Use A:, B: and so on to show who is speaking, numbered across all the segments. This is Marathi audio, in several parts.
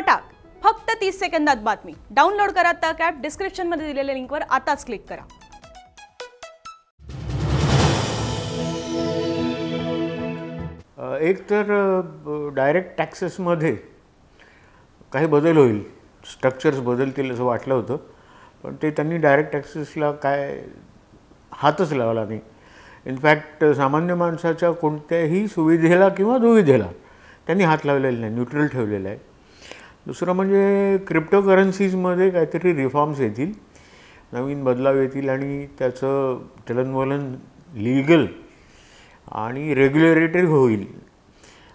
A: पटाक फक्त तीस सेकंदात बातमी डाउनलोड करा तक ॲप डिस्क्रिप्शनमध्ये दिलेल्या लिंकवर आताच क्लिक करा एक तर डायरेक्ट टॅक्सेसमध्ये काही बदल होईल स्ट्रक्चर्स बदलतील असं वाटलं होतं पण ते त्यांनी डायरेक्ट टॅक्सेसला काय हातच लावला नाही इनफॅक्ट सामान्य माणसाच्या कोणत्याही सुविधेला किंवा दुविधेला त्यांनी हात लावलेला नाही न्यूट्रल ठेवलेला आहे दुसरं म्हणजे करन्सीजमध्ये काहीतरी रिफॉर्म्स येतील नवीन बदलाव येतील आणि त्याचं चलनवलन लिगल आणि रेग्युलेटरी होईल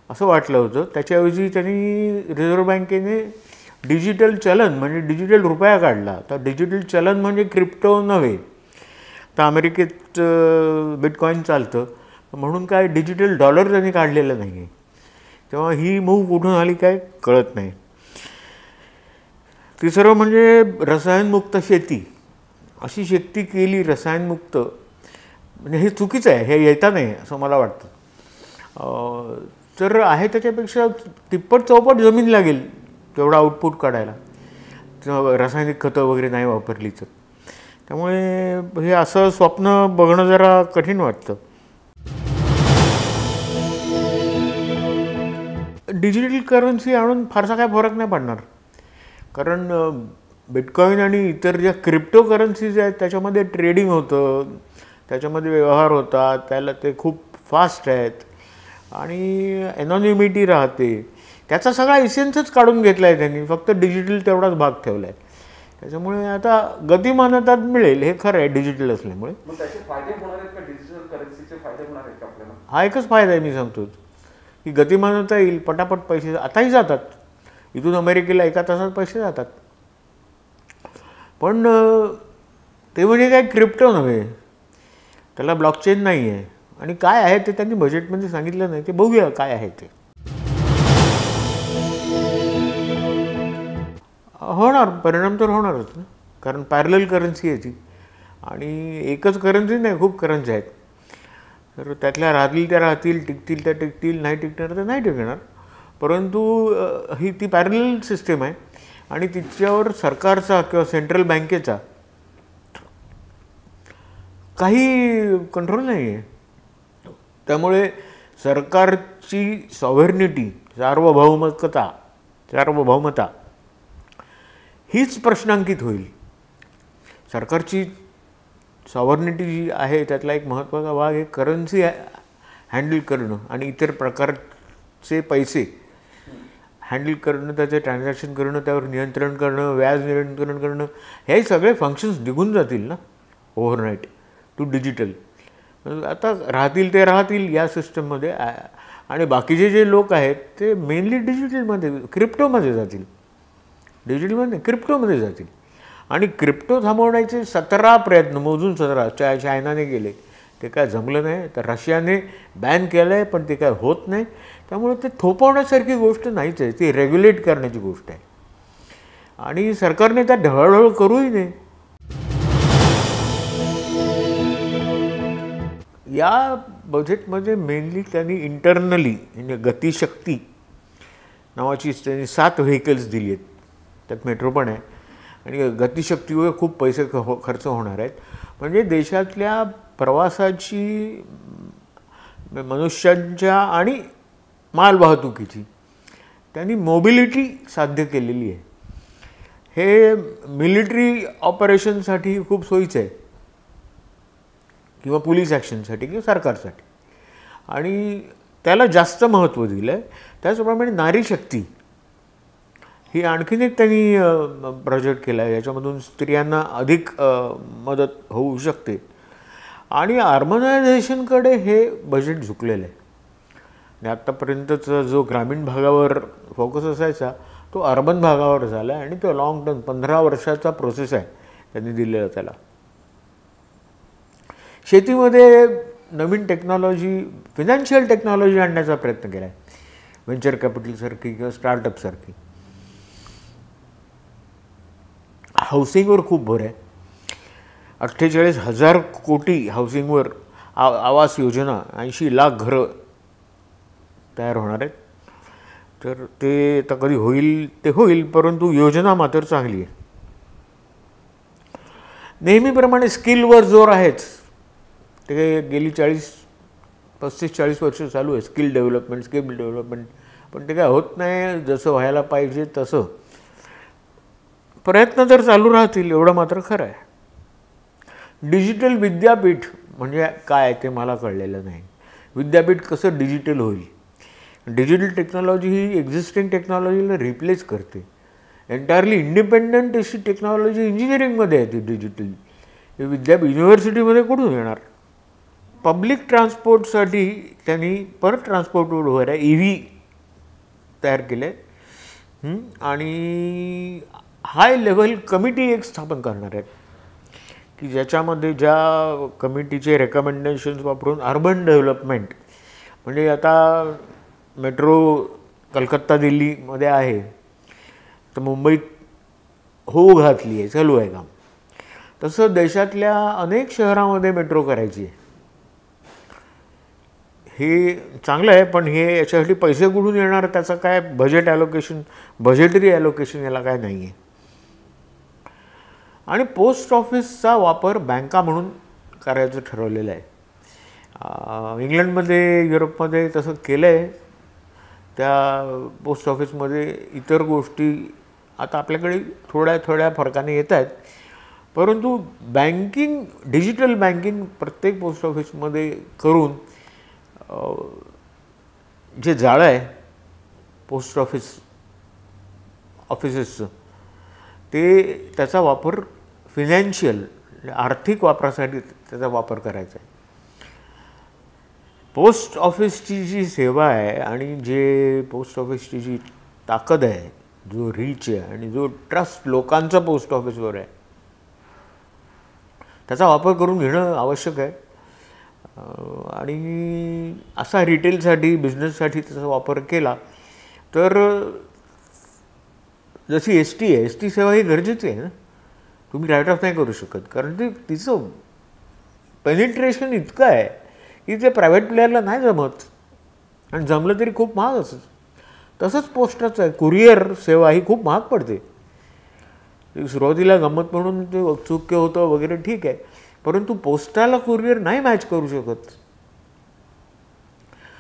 A: असं वाटलं होतं त्याच्याऐवजी त्यांनी रिझर्व्ह बँकेने डिजिटल चलन म्हणजे डिजिटल रुपया काढला तर डिजिटल चलन म्हणजे क्रिप्टो नव्हे तर अमेरिकेत बिटकॉईन चालतं म्हणून काय डिजिटल डॉलर त्यांनी काढलेलं नाही आहे तेव्हा ही मूव कुठून आली काय कळत नाही तिसरं म्हणजे रसायनमुक्त शेती अशी शेती केली रसायनमुक्त म्हणजे हे चुकीचं आहे हे येता नाही असं मला वाटतं तर आहे त्याच्यापेक्षा तिप्पट चौपट जमीन लागेल तेवढा आउटपुट काढायला रासायनिक खतं वगैरे नाही वापरली तर त्यामुळे हे असं स्वप्न बघणं जरा कठीण वाटतं डिजिटल करन्सी आणून फारसा काय फरक नाही पडणार कारण बिटकॉईन आणि इतर ज्या क्रिप्टो करन्सीज आहेत त्याच्यामध्ये ट्रेडिंग होतं त्याच्यामध्ये व्यवहार होतात त्याला ते खूप फास्ट आहेत आणि एनॉनिमिटी राहते त्याचा सगळा इसेन्सच काढून घेतला आहे त्यांनी फक्त डिजिटल तेवढाच भाग ठेवला आहे त्याच्यामुळे आता गतिमानतात मिळेल हे खरं आहे डिजिटल असल्यामुळे हा एकच फायदा आहे मी सांगतो की गतिमानता येईल पटापट पैसे आताही जातात इथून अमेरिकेला एका तासात पैसे जातात पण ते म्हणजे काय क्रिप्टो नव्हे त्याला ब्लॉकचेन नाही आहे आणि काय आहे ते त्यांनी बजेटमध्ये सांगितलं नाही ते बघूया काय आहे ते होणार परिणाम तर होणारच ना कारण पॅरल करन्सी आहे ती आणि एकच करन्सी नाही खूप करन्सी आहेत तर त्यातल्या राहतील त्या राहतील टिकतील त्या टिकतील नाही टिकणार तर नाही टिकणार परंतु ही ती पॅरल सिस्टीम आहे आणि तिच्यावर सरकारचा किंवा सेंट्रल बँकेचा काही कंट्रोल नाही आहे त्यामुळे सरकारची सॉव्हर्निटी सार्वभौमकता सार्वभौमता हीच प्रश्नांकित होईल सरकारची सॉव्हर्निटी जी आहे त्यातला एक महत्त्वाचा भाग आहे करन्सी हँडल करणं आणि इतर प्रकारचे पैसे हँडल करणं त्याचं ट्रान्झॅक्शन करणं त्यावर नियंत्रण करणं व्याज नियंत्रण करणं हे सगळे फंक्शन्स निघून जातील ना ओव्हरनाईट टू डिजिटल आता राहतील ते राहतील या सिस्टममध्ये आणि बाकीचे जे लोक आहेत ते मेनली डिजिटलमध्ये क्रिप्टोमध्ये जातील डिजिटलमध्ये क्रिप्टोमध्ये जातील आणि क्रिप्टो थांबवण्याचे सतरा प्रयत्न मोजून सतरा चायनाने गेले ते काय जमलं नाही तर रशियाने बॅन केलं आहे पण ते काय होत नाही त्यामुळे ते थोपवण्यासारखी गोष्ट नाहीच आहे ती रेग्युलेट करण्याची गोष्ट आहे आणि सरकारने त्या ढळढळ करूही नाही या बजेटमध्ये मेनली त्यांनी इंटरनली म्हणजे गतिशक्ती नावाची त्यांनी सात व्हेकल्स दिली आहेत त्यात मेट्रो पण आहे आणि गतिशक्तीवर खूप पैसे ख हो-, खर्च होणार आहेत म्हणजे देशातल्या प्रवासाची मनुष्यांच्या आणि मालवाहतुकीची त्यांनी मोबिलिटी साध्य केलेली आहे हे मिलिटरी ऑपरेशनसाठी खूप सोयीचं आहे किंवा पोलीस ॲक्शनसाठी किंवा सरकारसाठी आणि त्याला जास्त महत्त्व दिलं आहे त्याचप्रमाणे नारी शक्ती ही आणखीन एक त्यांनी प्रोजेक्ट केला आहे याच्यामधून स्त्रियांना अधिक मदत होऊ शकते आणि अर्बनायझेशनकडे हे बजेट झुकलेलं आहे आणि आत्तापर्यंतचा जो ग्रामीण भागावर फोकस असायचा तो अर्बन भागावर झाला आहे आणि तो लाँग टर्म पंधरा वर्षाचा प्रोसेस आहे त्यांनी दिलेला त्याला शेतीमध्ये नवीन टेक्नॉलॉजी फिनान्शियल टेक्नॉलॉजी आणण्याचा प्रयत्न केला आहे व्हेंचर कॅपिटलसारखी किंवा स्टार्टअपसारखी हाऊसिंगवर खूप भर आहे अठ्ठेचाळीस हजार कोटी हाऊसिंगवर आ आवास योजना ऐंशी लाख घरं तयार होणार आहेत तर ते आता कधी होईल ते होईल परंतु योजना मात्र चांगली आहे नेहमीप्रमाणे स्किलवर जोर आहेच ते गेली चाळीस पस्तीस चाळीस वर्ष चालू आहे स्किल डेव्हलपमेंट स्किल डेव्हलपमेंट पण ते काय होत नाही जसं व्हायला पाहिजे तसं प्रयत्न तर चालू राहतील एवढं मात्र खरं आहे डिजिटल विद्यापीठ म्हणजे काय ते मला कळलेलं नाही विद्यापीठ कसं डिजिटल होईल डिजिटल टेक्नॉलॉजी ही एक्झिस्टिंग टेक्नॉलॉजीला रिप्लेस करते एंटायरली इंडिपेंडंट अशी टेक्नॉलॉजी इंजिनिअरिंगमध्ये येते हे विद्या युनिव्हर्सिटीमध्ये कुठून येणार पब्लिक ट्रान्सपोर्टसाठी त्यांनी परत ट्रान्सपोर्टवर उभं आहे ई व्ही तयार केले आणि हाय लेवल कमिटी एक स्थापन करणार आहेत की ज्याच्यामध्ये ज्या कमिटीचे रेकमेंडेशन्स वापरून अर्बन डेव्हलपमेंट म्हणजे आता मेट्रो कलकत्ता दिल्लीमध्ये आहे तर मुंबईत होऊ घातली आहे चालू आहे काम तसं देशातल्या अनेक शहरामध्ये मेट्रो करायची आहे हे चांगलं आहे पण हे याच्यासाठी पैसे कुठून येणार त्याचं काय बजेट ॲलोकेशन बजेटरी ॲलोकेशन याला काय नाही आहे आणि पोस्ट ऑफिसचा वापर बँका म्हणून करायचं ठरवलेलं आहे इंग्लंडमध्ये युरोपमध्ये तसं केलं आहे त्या पोस्ट ऑफिसमध्ये इतर गोष्टी आता आपल्याकडे थोड्या थोड्या फरकाने येत आहेत परंतु बँकिंग डिजिटल बँकिंग प्रत्येक पोस्ट ऑफिसमध्ये करून जे जाळं आहे पोस्ट ऑफिस ऑफिसेसचं ते त्याचा वापर फिनॅन्शियल आर्थिक वापरासाठी त्याचा वापर करायचा आहे पोस्ट ऑफिसची जी सेवा आहे आणि जे पोस्ट ऑफिसची जी ताकद आहे जो रीच आहे आणि जो ट्रस्ट लोकांचा पोस्ट ऑफिसवर आहे त्याचा वापर करून घेणं आवश्यक आहे आणि असा रिटेलसाठी बिझनेससाठी त्याचा वापर केला तर जशी एस टी आहे एस टी सेवा ही गरजेची आहे ना तुम्ही राईट ऑफ नाही करू शकत कारण ते तिचं पेनिट्रेशन इतकं आहे की ते प्रायव्हेट प्लेअरला नाही जमत आणि जमलं तरी खूप महाग असं तसंच पोस्टाचं आहे कुरिअर सेवा ही खूप महाग पडते सुरुवातीला गंमत म्हणून ते चुक्य होतं वगैरे ठीक आहे परंतु पोस्टाला कुरिअर नाही मॅच करू शकत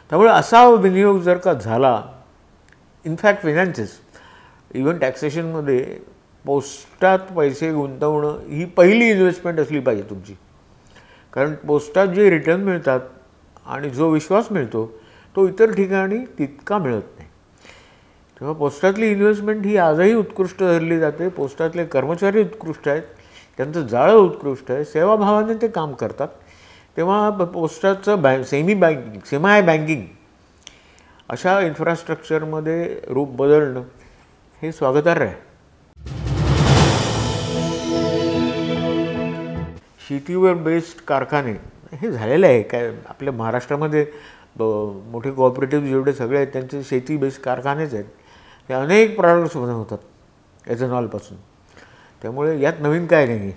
A: त्यामुळे असा विनियोग जर का झाला इनफॅक्ट फिनान्सेस इवन टॅक्सेशनमध्ये पोस्टात पैसे गुंतवणं ही पहिली इन्व्हेस्टमेंट असली पाहिजे तुमची कारण पोस्टात जे रिटर्न मिळतात आणि जो विश्वास मिळतो तो इतर ठिकाणी तितका मिळत नाही तेव्हा पोस्टातली इन्व्हेस्टमेंट ही आजही उत्कृष्ट धरली जाते पोस्टातले कर्मचारी उत्कृष्ट आहेत त्यांचं जाळं उत्कृष्ट आहे सेवाभावाने ते काम करतात तेव्हा पोस्टाचं bank semi banking semi banking अशा इन्फ्रास्ट्रक्चरमध्ये रूप बदलणं हे स्वागतार्ह आहे शेतीवर बेस्ड कारखाने हे झालेले आहे काय आपल्या महाराष्ट्रामध्ये मोठे कॉपरेटिव्ह जेवढे सगळे आहेत त्यांचे शेती बेस्ड कारखानेच आहेत ते अनेक प्रॉडक्ट्स बनवतात एथेनॉलपासून त्यामुळे यात नवीन काय नाही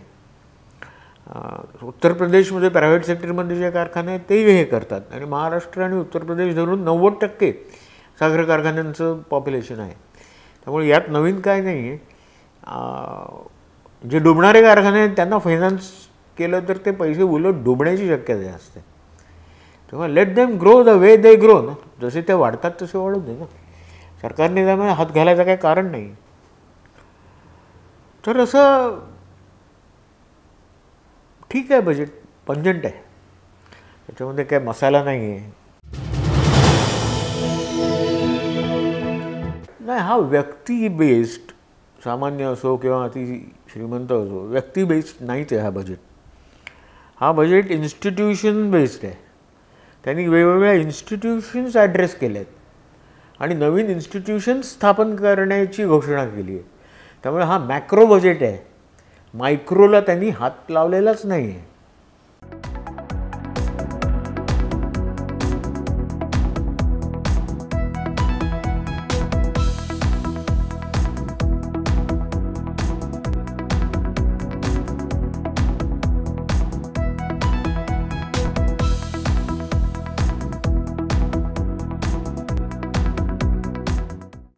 A: उत्तर प्रदेशमध्ये प्रायव्हेट सेक्टरमध्ये जे कारखाने आहेत तेही हे करतात आणि महाराष्ट्र आणि उत्तर प्रदेश धरून नव्वद टक्के साखर कारखान्यांचं पॉप्युलेशन आहे त्यामुळे यात नवीन काय नाही आहे जे डुबणारे कारखाने आहेत त्यांना फायनान्स केलं तर ते पैसे उलट डुबण्याची शक्यता असते तेव्हा let them grow the way they grow ना जसे ते वाढतात तसे वाढू दे ना सरकारने त्यामुळे हात घालायचं काही कारण नाही तर असं ठीक आहे बजेट पंजंट आहे त्याच्यामध्ये काय मसाला नाही आहे नाही हा व्यक्ती बेस्ड सामान्य असो किंवा अति श्रीमंत असो व्यक्ती बेस्ड नाहीच आहे हा बजेट हा बजेट इन्स्टिट्यूशन बेस्ड आहे त्यांनी वेगवेगळ्या इन्स्टिट्यूशन्स ॲड्रेस केले आहेत आणि नवीन इन्स्टिट्यूशन्स स्थापन करण्याची घोषणा केली आहे त्यामुळे हा मॅक्रो बजेट आहे मायक्रोला त्यांनी हात लावलेलाच नाही आहे